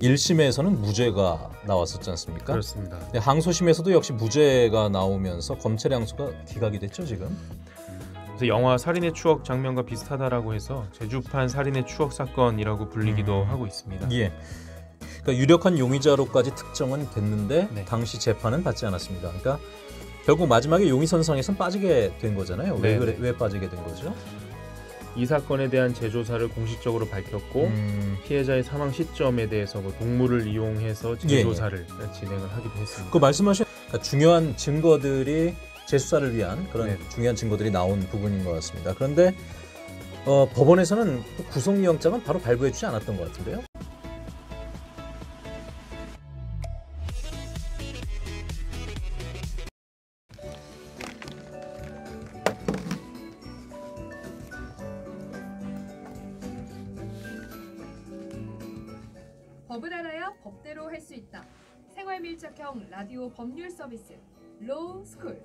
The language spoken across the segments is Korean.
일심에서는 무죄가 나왔었지 않습니까? 그렇습니다. 네, 항소심에서도 역시 무죄가 나오면서 검찰 항소가 기각이 됐죠 지금. 그래서 영화 살인의 추억 장면과 비슷하다라고 해서 제주판 살인의 추억 사건이라고 불리기도 음. 하고 있습니다. 예. 그러니까 유력한 용의자로까지 특정은 됐는데 네. 당시 재판은 받지 않았습니다. 그러니까 결국 마지막에 용의 선상에선 빠지게 된 거잖아요. 왜, 네, 네. 왜 빠지게 된 거죠? 이 사건에 대한 재조사를 공식적으로 밝혔고 음. 피해자의 사망 시점에 대해서 뭐 동물을 이용해서 예, 예. 재조사를 예. 진행을 하기도 했습니다. 그 말씀하신 그러니까 중요한 증거들이 재수사를 위한 그런 네. 중요한 증거들이 나온 부분인 것 같습니다. 그런데 어, 법원에서는 그 구속영장은 바로 발부해주지 않았던 것 같은데요? 생활 밀착형 라디오 법률 서비스 로우 스쿨.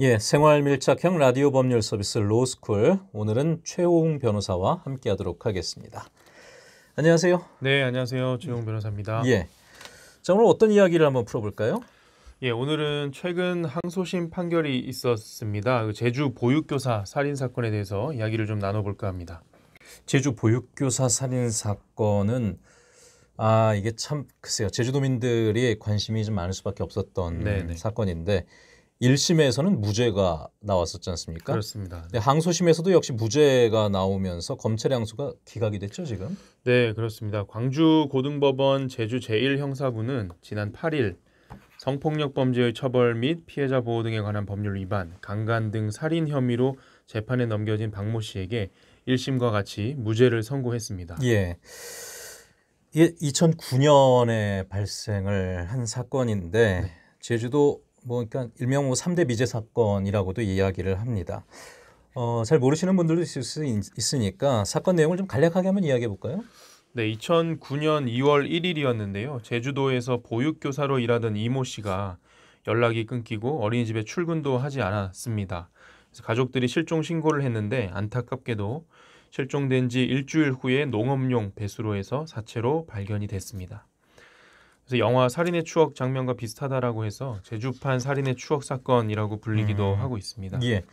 예, 생활 밀착형 라디오 법률 서비스 로우 스쿨. 오늘은 최호웅 변호사와 함께 하도록 하겠습니다. 안녕하세요. 네, 안녕하세요. 최호웅 변호사입니다. 예. 자, 오늘 어떤 이야기를 한번 풀어 볼까요? 예, 오늘은 최근 항소심 판결이 있었습니다. 그 제주 보육교사 살인 사건에 대해서 이야기를 좀 나눠볼까 합니다. 제주 보육교사 살인 사건은 아 이게 참 글쎄요 제주도민들이 관심이 좀 많을 수밖에 없었던 네네. 네. 사건인데 1심에서는 무죄가 나왔었지 않습니까? 그렇습니다. 근 네, 항소심에서도 역시 무죄가 나오면서 검찰 항소가 기각이 됐죠 지금? 네 그렇습니다. 광주 고등법원 제주 제1형사부는 지난 8일 성폭력 범죄의 처벌 및 피해자 보호 등에 관한 법률 위반, 강간 등 살인 혐의로 재판에 넘겨진 박모 씨에게 1심과 같이 무죄를 선고했습니다. 예. 2009년에 발생을 한 사건인데 네. 제주도 뭐 그러니까 일명 3대 뭐 미제 사건이라고도 이야기를 합니다. 어, 잘 모르시는 분들도 있을 수 있, 으니까 사건 내용을 좀 간략하게 한번 이야기해 볼까요? 네, 2009년 2월 1일이었는데요. 제주도에서 보육교사로 일하던 이모 씨가 연락이 끊기고 어린이집에 출근도 하지 않았습니다. 가족들이 실종 신고를 했는데 안타깝게도 실종된 지 일주일 후에 농업용 배수로에서 사체로 발견이 됐습니다. 그래서 영화 살인의 추억 장면과 비슷하다라고 해서 제주판 살인의 추억 사건이라고 불리기도 음, 하고 있습니다. 예.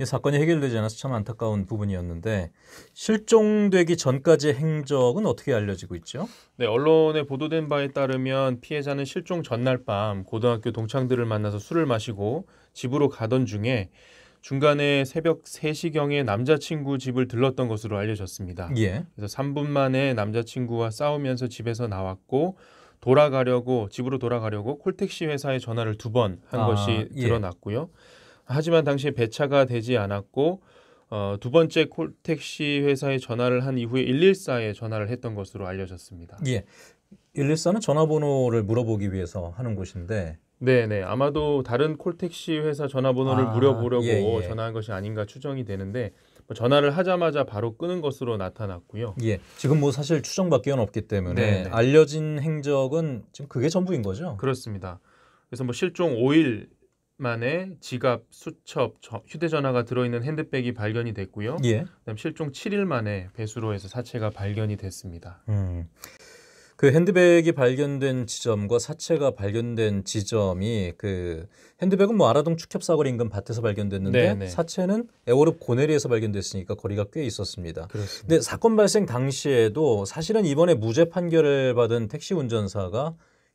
이 사건이 해결되지 않아서 참 안타까운 부분이었는데 실종되기 전까지의 행적은 어떻게 알려지고 있죠? 네, 언론에 보도된 바에 따르면 피해자는 실종 전날 밤 고등학교 동창들을 만나서 술을 마시고 집으로 가던 중에 중간에 새벽 3시경에 남자친구 집을 들렀던 것으로 알려졌습니다. 예. 그래서 3분 만에 남자친구와 싸우면서 집에서 나왔고 돌아가려고 집으로 돌아가려고 콜택시 회사에 전화를 두 번한 아, 것이 예. 드러났고요. 예. 하지만 당시에 배차가 되지 않았고 어, 두 번째 콜택시 회사에 전화를 한 이후에 114에 전화를 했던 것으로 알려졌습니다. 예. 114는 전화번호를 물어보기 위해서 하는 곳인데 네네 아마도 다른 콜택시 회사 전화번호를 아, 물어보려고 예, 예. 전화한 것이 아닌가 추정이 되는데 뭐 전화를 하자마자 바로 끄는 것으로 나타났고요. 예. 지금 뭐 사실 추정밖에 없기 때문에 네네. 알려진 행적은 지금 그게 전부인 거죠. 그렇습니다. 그래서 뭐 실종 5일 만에 지갑, 수첩, 저, 휴대전화가 들어있는 핸드백이 발견이 됐고요. 예. 그다음 실종 7일 만에 배수로에서 사체가 발견이 됐습니다. 음. 그 핸드백이 발견된 지점과 사체가 발견된 지점이 그 핸드백은 뭐 아라동 축협사거리 인근 밭에서 발견됐는데 네네. 네. 사체는 에워룹 고네리에서 발견됐으니까 거리가 꽤 있었습니다. 그렇습니다. 근데 사건 발생 당시에도 사실은 이번에 무죄 판결을 받은 택시 운전사가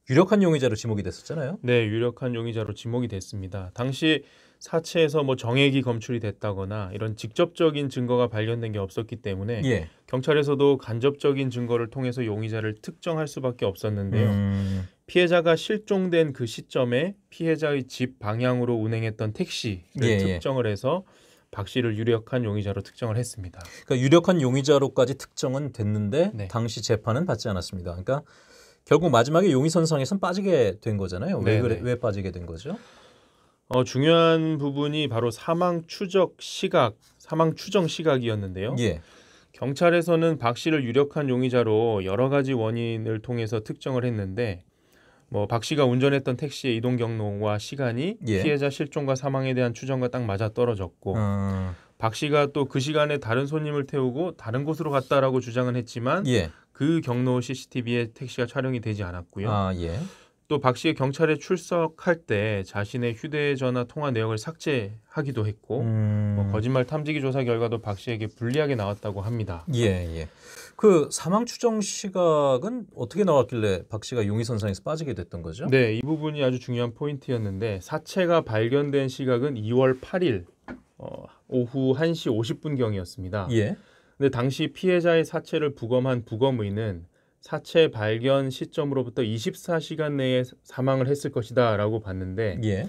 유력한 용의자로 지목이 됐었잖아요. 네, 유력한 용의자로 지목이 됐습니다. 당시 사체에서 뭐 정액이 검출이 됐다거나 이런 직접적인 증거가 발견된 게 없었기 때문에 예. 경찰에서도 간접적인 증거를 통해서 용의자를 특정할 수밖에 없었는데요. 음. 피해자가 실종된 그 시점에 피해자의 집 방향으로 운행했던 택시를 예, 예. 특정을 해서 박 씨를 유력한 용의자로 특정을 했습니다. 그러니까 유력한 용의자로까지 특정은 됐는데 네. 당시 재판은 받지 않았습니다. 그러니까 결국 마지막에 용의 선상에선 빠지게 된 거잖아요. 왜, 네, 그래, 네. 왜 빠지게 된 거죠? 어, 중요한 부분이 바로 사망 추적 시각, 사망 추정 시각이었는데요. 예. 경찰에서는 박 씨를 유력한 용의자로 여러 가지 원인을 통해서 특정을 했는데 뭐 박 씨가 운전했던 택시의 이동 경로와 시간이 예. 피해자 실종과 사망에 대한 추정과 딱 맞아 떨어졌고 음. 박 씨가 또 그 시간에 다른 손님을 태우고 다른 곳으로 갔다라고 주장은 했지만 예. 그 경로 CCTV에 택시가 촬영이 되지 않았고요. 아, 예. 또박 씨의 경찰에 출석할 때 자신의 휴대전화 통화 내역을 삭제하기도 했고 뭐 음... 뭐 거짓말 탐지기 조사 결과도 박 씨에게 불리하게 나왔다고 합니다. 예 예. 그 사망 추정 시각은 어떻게 나왔길래 박 씨가 용의선상에서 빠지게 됐던 거죠? 네, 이 부분이 아주 중요한 포인트였는데 사체가 발견된 시각은 2월 8일 어, 오후 1시 50분경이었습니다. 예. 근데 당시 피해자의 사체를 부검한 부검의는 사체 발견 시점으로부터 24시간 내에 사망을 했을 것이다라고 봤는데 예.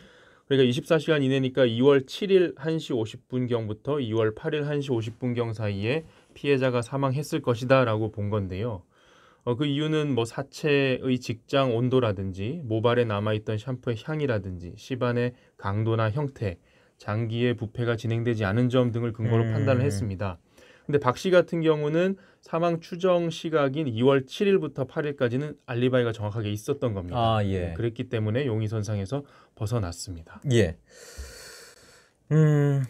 그러니까 24시간 이내니까 2월 7일 1시 50분경부터 2월 8일 1시 50분경 사이에 피해자가 사망했을 것이다라고 본 건데요. 어, 그 이유는 뭐 사체의 직장 온도라든지 모발에 남아있던 샴푸의 향이라든지 시반의 강도나 형태, 장기의 부패가 진행되지 않은 점 등을 근거로 음. 판단을 했습니다. 근데 박 씨 같은 경우는 사망 추정 시각인 2월 7일부터 8일까지는 알리바이가 정확하게 있었던 겁니다. 아, 예. 네, 그랬기 때문에 용의 선상에서 벗어났습니다. 예. 음,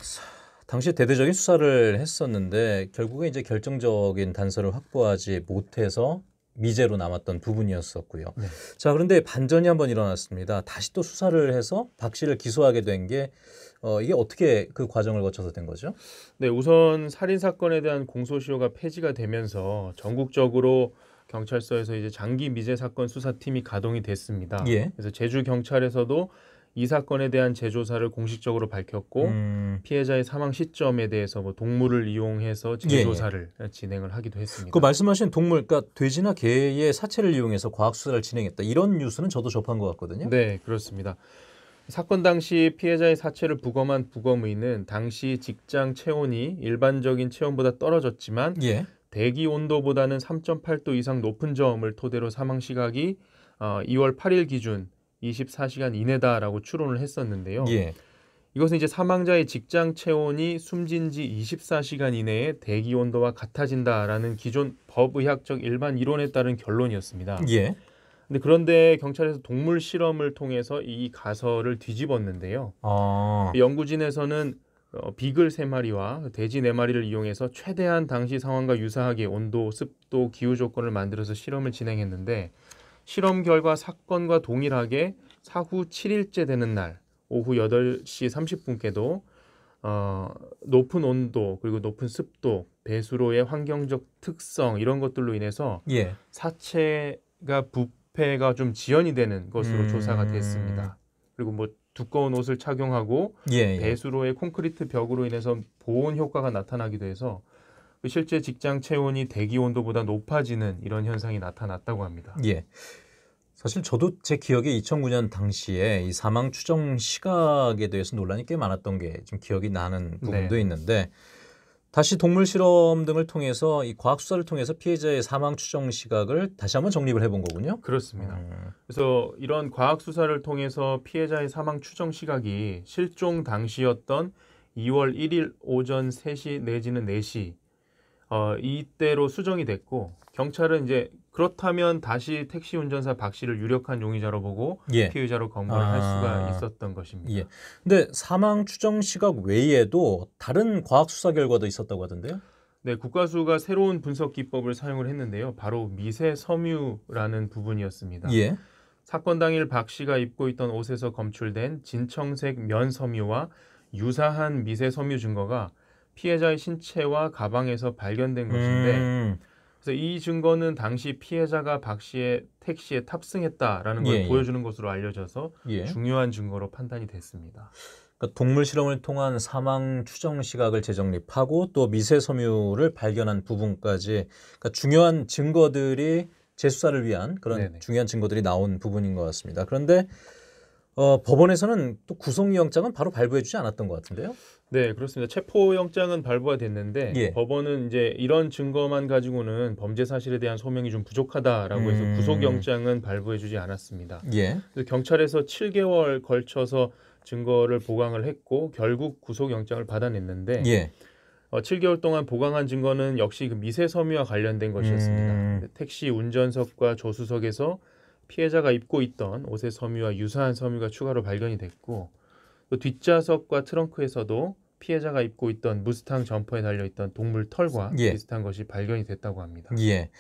당시 대대적인 수사를 했었는데 결국에 이제 결정적인 단서를 확보하지 못해서 미제로 남았던 부분이었었고요. 네. 자 그런데 반전이 한번 일어났습니다. 다시 또 수사를 해서 박 씨를 기소하게 된 게 어, 이게 어떻게 그 과정을 거쳐서 된 거죠? 네, 우선 살인 사건에 대한 공소시효가 폐지가 되면서 전국적으로 경찰서에서 이제 장기 미제 사건 수사팀이 가동이 됐습니다. 예. 그래서 제주 경찰에서도 이 사건에 대한 재조사를 공식적으로 밝혔고 음. 피해자의 사망 시점에 대해서 뭐 동물을 이용해서 예, 예. 재조사를 예. 진행을 하기도 했습니다. 그 말씀하신 동물, 그러니까 돼지나 개의 사체를 이용해서 과학 수사를 진행했다 이런 뉴스는 저도 접한 것 같거든요. 네, 그렇습니다. 사건 당시 피해자의 사체를 부검한 부검의는 당시 직장 체온이 일반적인 체온보다 떨어졌지만 예. 대기 온도보다는 3.8도 이상 높은 점을 토대로 사망 시각이 어, 2월 8일 기준 24시간 이내다라고 추론을 했었는데요. 예. 이것은 이제 사망자의 직장 체온이 숨진 지 24시간 이내에 대기 온도와 같아진다라는 기존 법의학적 일반 이론에 따른 결론이었습니다. 예. 근데 그런데 경찰에서 동물 실험을 통해서 이 가설을 뒤집었는데요. 아. 연구진에서는 어, 비글 세마리와 돼지 네마리를 이용해서 최대한 당시 상황과 유사하게 온도, 습도, 기후 조건을 만들어서 실험을 진행했는데 실험 결과 사건과 동일하게 사후 7일째 되는 날 오후 8시 30분께도 어, 높은 온도 그리고 높은 습도 배수로의 환경적 특성 이런 것들로 인해서 예. 사체가 부패가 좀 지연이 되는 것으로 음... 조사가 됐습니다. 그리고 뭐 두꺼운 옷을 착용하고 예, 예. 배수로의 콘크리트 벽으로 인해서 보온 효과가 나타나기도 해서 실제 직장 체온이 대기 온도보다 높아지는 이런 현상이 나타났다고 합니다. 예. 사실 저도 제 기억에 2009년 당시에 이 사망 추정 시각에 대해서 논란이 꽤 많았던 게 좀 기억이 나는 부분도 네. 있는데 다시 동물 실험 등을 통해서 이 과학 수사를 통해서 피해자의 사망 추정 시각을 다시 한번 정립을 해본 거군요. 그렇습니다. 음. 그래서 이런 과학 수사를 통해서 피해자의 사망 추정 시각이 실종 당시였던 2월 1일 오전 3시 내지는 4시 어, 이때로 수정이 됐고 경찰은 이제 그렇다면 다시 택시 운전사 박 씨를 유력한 용의자로 보고 예. 피의자로 검거를 아... 할 수가 아. 있었던 것입니다. 예. 근데 사망 추정 시각 외에도 다른 과학 수사 결과도 있었다고 하던데요? 네, 국가수가 새로운 분석 기법을 사용을 했는데요. 바로 미세 섬유라는 부분이었습니다. 예. 사건 당일 박 씨가 입고 있던 옷에서 검출된 진청색 면 섬유와 유사한 미세 섬유 증거가 피해자의 신체와 가방에서 발견된 음. 것인데 음. 그래서 이 증거는 당시 피해자가 박 씨의 택시에 탑승했다라는 걸 예, 예, 보여주는 것으로 알려져서 예. 중요한 증거로 판단이 됐습니다. 그러니까 동물 실험을 통한 사망 추정 시각을 재정립하고 또 미세 섬유를 발견한 부분까지 그러니까 중요한 증거들이 재수사를 위한 그런 네네. 중요한 증거들이 나온 부분인 것 같습니다. 그런데 어, 법원에서는 또 구속영장은 바로 발부해주지 않았던 것 같은데요? 네, 그렇습니다. 체포영장은 발부가 됐는데 예. 법원은 이제 이런 증거만 가지고는 범죄 사실에 대한 소명이 좀 부족하다라고 음... 해서 구속영장은 발부해주지 않았습니다. 예. 그래서 경찰에서 7개월 걸쳐서 증거를 보강을 했고 결국 구속영장을 받아냈는데 예. 어, 7개월 동안 보강한 증거는 역시 그 미세 섬유와 관련된 것이었습니다. 음... 택시 운전석과 조수석에서 피해자가 입고 있던 옷의 섬유와 유사한 섬유가 추가로 발견이 됐고 또 뒷좌석과 트렁크에서도 피해자가 입고 있던 무스탕 점퍼에 달려 있던 동물 털과 예. 비슷한 것이 발견이 됐다고 합니다. 예.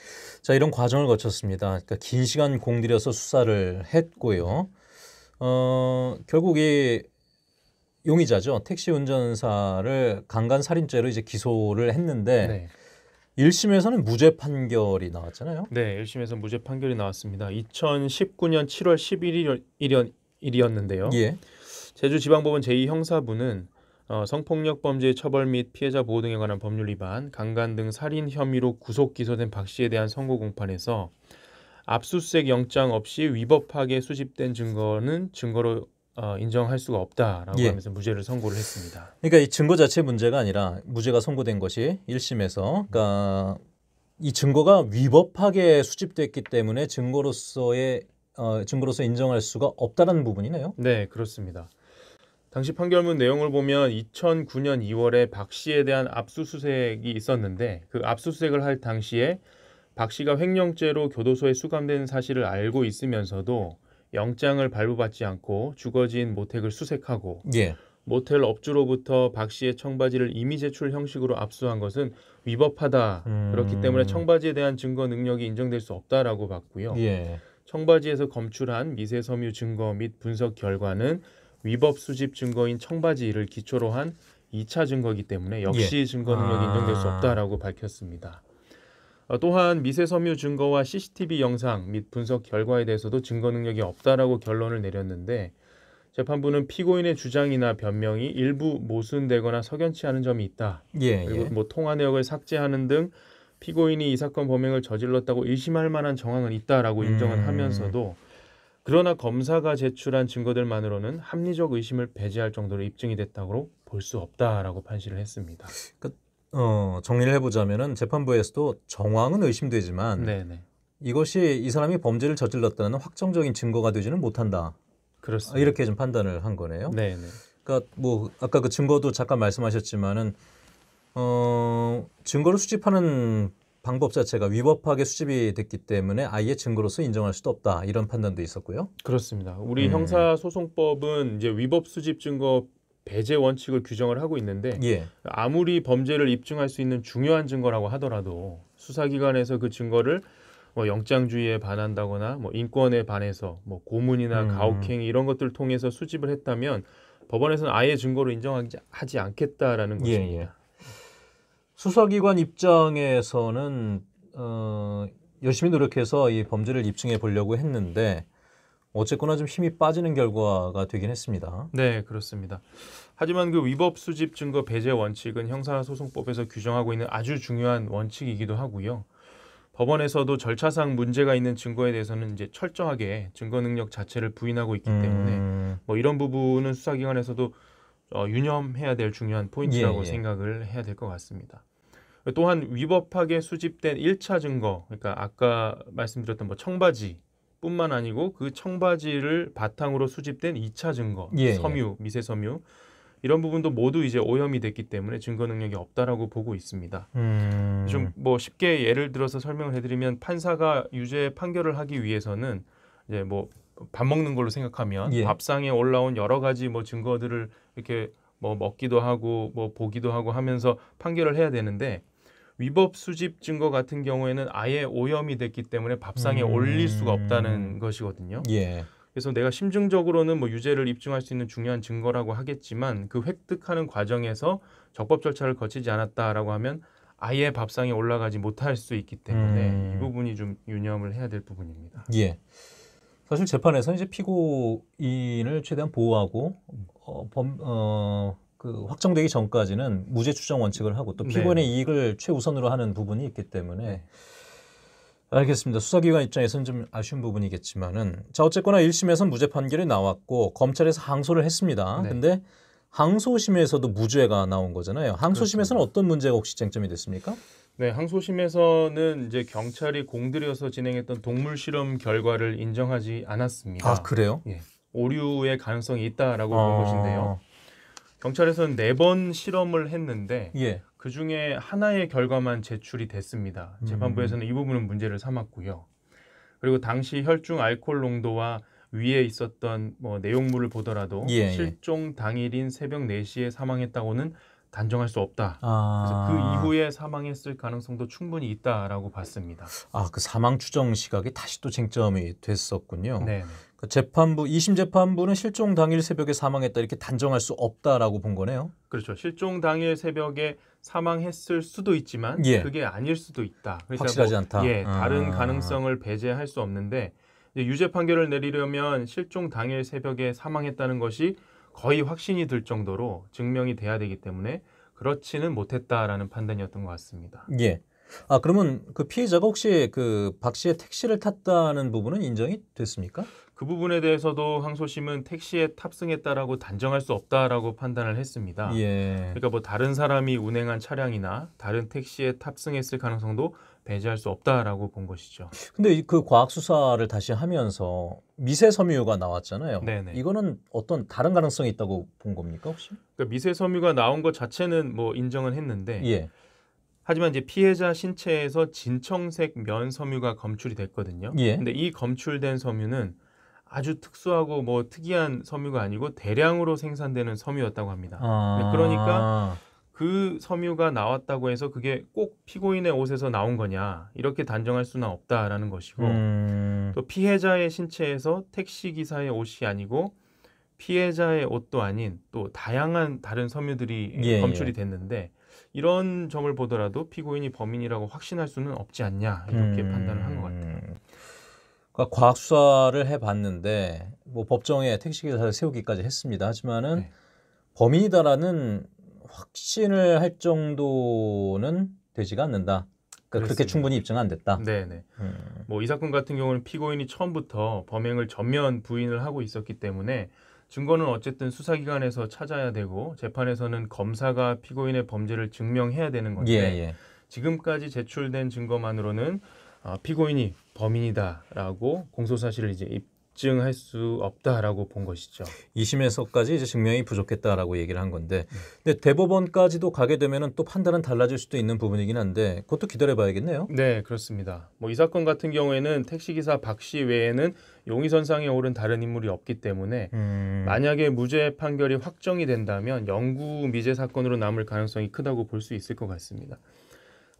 자 이런 과정을 거쳤습니다. 그러니까 긴 시간 공들여서 수사를 했고요. 어 결국 이 용의자죠 택시 운전사를 강간 살인죄로 이제 기소를 했는데 네. 1심에서는 무죄 판결이 나왔잖아요. 네, 1심에서 무죄 판결이 나왔습니다. 2019년 7월 11일이었는데요. 예. 제주지방법원 제2형사부는 어, 성폭력 범죄 처벌 및 피해자 보호 등에 관한 법률 위반, 강간 등 살인 혐의로 구속 기소된 박 씨에 대한 선고 공판에서 압수수색 영장 없이 위법하게 수집된 증거는 증거로 어, 인정할 수가 없다라고 예. 하면서 무죄를 선고를 했습니다. 그러니까 이 증거 자체 문제가 아니라 무죄가 선고된 것이 1심에서 그러니까 이 증거가 위법하게 수집됐기 때문에 증거로서의 어, 증거로서 인정할 수가 없다는 라 부분이네요. 네, 그렇습니다. 당시 판결문 내용을 보면 2009년 2월에 박 씨에 대한 압수수색이 있었는데 그 압수수색을 할 당시에 박 씨가 횡령죄로 교도소에 수감된 사실을 알고 있으면서도 영장을 발부받지 않고 주거지인 모텔을 수색하고 예. 모텔 업주로부터 박 씨의 청바지를 이미 제출 형식으로 압수한 것은 위법하다. 음... 그렇기 때문에 청바지에 대한 증거 능력이 인정될 수 없다라고 봤고요. 예. 청바지에서 검출한 미세 섬유 증거 및 분석 결과는 위법 수집 증거인 청바지를 기초로 한 2차 증거이기 때문에 역시 예. 증거 능력이 인정될 수 아. 없다라고 밝혔습니다. 어, 또한 미세 섬유 증거와 CCTV 영상 및 분석 결과에 대해서도 증거 능력이 없다라고 결론을 내렸는데 재판부는 피고인의 주장이나 변명이 일부 모순되거나 석연치 않은 점이 있다. 예, 예. 그리고 예. 뭐 통화 내역을 삭제하는 등 피고인이 이 사건 범행을 저질렀다고 의심할 만한 정황은 있다라고 인정은 음. 하면서도 그러나 검사가 제출한 증거들만으로는 합리적 의심을 배제할 정도로 입증이 됐다고 볼 수 없다라고 판시를 했습니다. 그... 어, 정리를 해보자면은 재판부에서도 정황은 의심되지만 네네. 네. 이것이 이 사람이 범죄를 저질렀다는 확정적인 증거가 되지는 못한다. 그렇습니다. 아, 이렇게 좀 판단을 한 거네요. 네, 네 그러니까 뭐 아까 그 증거도 잠깐 말씀하셨지만은 어, 증거를 수집하는 방법 자체가 위법하게 수집이 됐기 때문에 아예 증거로서 인정할 수도 없다 이런 판단도 있었고요. 그렇습니다. 우리 음. 형사소송법은 이제 위법 수집 증거 배제 원칙을 규정을 하고 있는데 예. 아무리 범죄를 입증할 수 있는 중요한 증거라고 하더라도 수사기관에서 그 증거를 뭐 영장주의에 반한다거나 뭐 인권에 반해서 뭐 고문이나 음. 가혹행위 이런 것들을 통해서 수집을 했다면 법원에서는 아예 증거로 인정하지 않겠다라는 예, 것입니다. 예, 수사기관 입장에서는 어, 열심히 노력해서 이 범죄를 입증해 보려고 했는데 어쨌거나 좀 힘이 빠지는 결과가 되긴 했습니다. 네, 그렇습니다. 하지만 그 위법 수집 증거 배제 원칙은 형사소송법에서 규정하고 있는 아주 중요한 원칙이기도 하고요. 법원에서도 절차상 문제가 있는 증거에 대해서는 이제 철저하게 증거 능력 자체를 부인하고 있기 음... 때문에 뭐 이런 부분은 수사기관에서도 어, 유념해야 될 중요한 포인트라고 예, 예. 생각을 해야 될 것 같습니다. 또한 위법하게 수집된 일차 증거, 그러니까 아까 말씀드렸던 뭐 청바지 뿐만 아니고 그 청바지를 바탕으로 수집된 이차 증거, 예, 예, 섬유, 미세 섬유 이런 부분도 모두 이제 오염이 됐기 때문에 증거 능력이 없다라고 보고 있습니다. 음... 좀뭐 쉽게 예를 들어서 설명을 해드리면 판사가 유죄 판결을 하기 위해서는 이제 뭐 밥 먹는 걸로 생각하면 예. 밥상에 올라온 여러 가지 뭐 증거들을 이렇게 뭐 먹기도 하고 뭐 보기도 하고 하면서 판결을 해야 되는데 위법 수집 증거 같은 경우에는 아예 오염이 됐기 때문에 밥상에 음. 올릴 수가 없다는 음. 것이거든요. 예. 그래서 내가 심증적으로는 뭐 유죄를 입증할 수 있는 중요한 증거라고 하겠지만 그 획득하는 과정에서 적법 절차를 거치지 않았다라고 하면 아예 밥상에 올라가지 못할 수 있기 때문에 음. 이 부분이 좀 유념을 해야 될 부분입니다. 예. 사실 재판에서 이제 피고인을 최대한 보호하고 어, 범, 어, 그 확정되기 전까지는 무죄 추정 원칙을 하고 또 피고인의 네. 이익을 최우선으로 하는 부분이 있기 때문에 네. 알겠습니다. 수사기관 입장에서는 좀 아쉬운 부분이겠지만은 자 어쨌거나 1심에서 무죄 판결이 나왔고 검찰에서 항소를 했습니다. 네. 근데 항소심에서도 무죄가 나온 거잖아요. 항소심에서는 그렇습니다. 어떤 문제가 혹시 쟁점이 됐습니까? 네, 항소심에서는 이제 경찰이 공들여서 진행했던 동물 실험 결과를 인정하지 않았습니다. 아 그래요? 예, 오류의 가능성이 있다라고 본 아... 것인데요. 경찰에서는 네 번 실험을 했는데 예. 그 중에 하나의 결과만 제출이 됐습니다. 음. 재판부에서는 이 부분은 문제를 삼았고요. 그리고 당시 혈중 알코올 농도와 위에 있었던 뭐 내용물을 보더라도 예, 예. 실종 당일인 새벽 4시에 사망했다고는 단정할 수 없다. 아... 그래서 그 아. 이후에 사망했을 가능성도 충분히 있다라고 봤습니다. 아, 그 사망 추정 시각이 다시 또 쟁점이 됐었군요. 네. 네. 그 재판부 2심 재판부는 실종 당일 새벽에 사망했다 이렇게 단정할 수 없다라고 본 거네요. 그렇죠. 실종 당일 새벽에 사망했을 수도 있지만 예. 그게 아닐 수도 있다. 그러니까 확실하지 뭐, 않다. 예, 아. 다른 가능성을 배제할 수 없는데 유죄 판결을 내리려면 실종 당일 새벽에 사망했다는 것이 거의 확신이 들 정도로 증명이 돼야 되기 때문에 그렇지는 못했다라는 판단이었던 것 같습니다. 예. 아 그러면 그 피해자가 혹시 그 박 씨의 택시를 탔다는 부분은 인정이 됐습니까? 그 부분에 대해서도 항소심은 택시에 탑승했다라고 단정할 수 없다라고 판단을 했습니다. 예. 그러니까 뭐 다른 사람이 운행한 차량이나 다른 택시에 탑승했을 가능성도 배제할 수 없다라고 본 것이죠. 근데 그 과학 수사를 다시 하면서 미세 섬유가 나왔잖아요. 네네. 이거는 어떤 다른 가능성이 있다고 본 겁니까 혹시? 그러니까 미세 섬유가 나온 것 자체는 뭐 인정은 했는데. 예. 하지만 이제 피해자 신체에서 진청색 면 섬유가 검출이 됐거든요. 예. 근데 이 검출된 섬유는 아주 특수하고 뭐 특이한 섬유가 아니고 대량으로 생산되는 섬유였다고 합니다. 아~ 네, 그러니까 그 섬유가 나왔다고 해서 그게 꼭 피고인의 옷에서 나온 거냐 이렇게 단정할 수는 없다라는 것이고 음. 또 피해자의 신체에서 택시 기사의 옷이 아니고 피해자의 옷도 아닌 또 다양한 다른 섬유들이 예, 예. 검출이 됐는데 이런 점을 보더라도 피고인이 범인이라고 확신할 수는 없지 않냐 이렇게 음. 판단을 한 것 같아요. 그러니까 과학 수사를 해봤는데 뭐 법정에 택시 기사를 세우기까지 했습니다. 하지만은 네. 범인이다라는 확신을 할 정도는 되지가 않는다. 그러니까 그렇게 충분히 입증 안 됐다. 네, 네. 음. 뭐이 사건 같은 경우는 피고인이 처음부터 범행을 전면 부인을 하고 있었기 때문에 증거는 어쨌든 수사기관에서 찾아야 되고 재판에서는 검사가 피고인의 범죄를 증명해야 되는 건데 예, 예. 지금까지 제출된 증거만으로는 아, 피고인이 범인이다라고 공소 사실을 이제 입증할 수 없다라고 본 것이죠. 2심에서까지 이제 증명이 부족했다라고 얘기를 한 건데, 음. 근데 대법원까지도 가게 되면은 또 판단은 달라질 수도 있는 부분이긴 한데 그것도 기다려봐야겠네요. 네, 그렇습니다. 뭐 이 사건 같은 경우에는 택시기사 박 씨 외에는 용의선상에 오른 다른 인물이 없기 때문에 음... 만약에 무죄 판결이 확정이 된다면 영구 미제 사건으로 남을 가능성이 크다고 볼 수 있을 것 같습니다.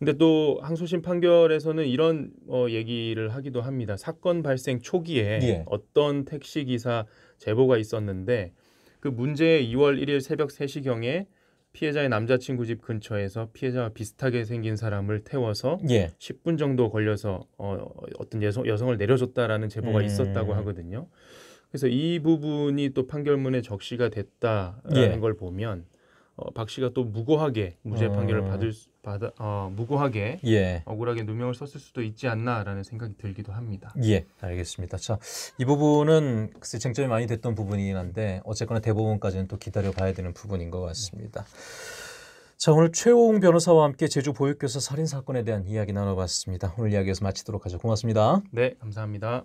근데 또 항소심 판결에서는 이런 어, 얘기를 하기도 합니다. 사건 발생 초기에 예. 어떤 택시 기사 제보가 있었는데 그 문제의 2월 1일 새벽 3시경에 피해자의 남자친구 집 근처에서 피해자와 비슷하게 생긴 사람을 태워서 예. 10분 정도 걸려서 어, 어떤 여성, 여성을 내려줬다라는 제보가 음. 있었다고 하거든요. 그래서 이 부분이 또 판결문에 적시가 됐다라는 예. 걸 보면 어, 박 씨가 또 무고하게 무죄 음. 판결을 음. 받을 수, 받아 어, 무고하게 예. 억울하게 누명을 썼을 수도 있지 않나라는 생각이 들기도 합니다. 예, 알겠습니다. 자, 이 부분은 글쎄 쟁점이 많이 됐던 부분이긴 한데 어쨌거나 대법원까지는 또 기다려봐야 되는 부분인 것 같습니다. 자, 오늘 최호웅 변호사와 함께 제주 보육교사 살인 사건에 대한 이야기 나눠봤습니다. 오늘 이야기에서 마치도록 하죠. 고맙습니다. 네, 감사합니다.